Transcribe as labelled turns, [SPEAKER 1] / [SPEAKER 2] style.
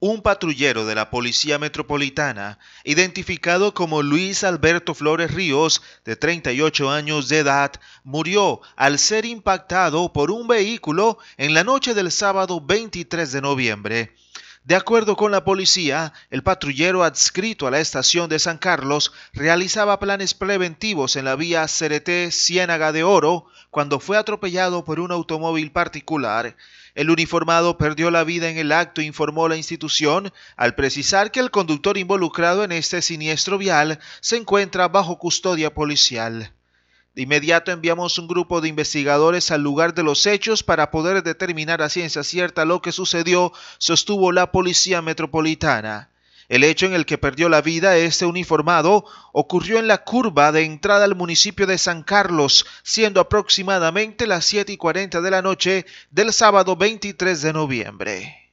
[SPEAKER 1] un patrullero de la Policía Metropolitana, identificado como Luis Alberto Flores Ríos, de 38 años de edad, murió al ser impactado por un vehículo en la noche del sábado 23 de noviembre. De acuerdo con la policía, el patrullero adscrito a la estación de San Carlos realizaba planes preventivos en la vía Cereté Ciénaga de Oro cuando fue atropellado por un automóvil particular. El uniformado perdió la vida en el acto, e informó la institución, al precisar que el conductor involucrado en este siniestro vial se encuentra bajo custodia policial. De inmediato enviamos un grupo de investigadores al lugar de los hechos para poder determinar a ciencia cierta lo que sucedió, sostuvo la Policía Metropolitana. El hecho en el que perdió la vida este uniformado ocurrió en la curva de entrada al municipio de San Carlos, siendo aproximadamente las 7 y 40 de la noche del sábado 23 de noviembre.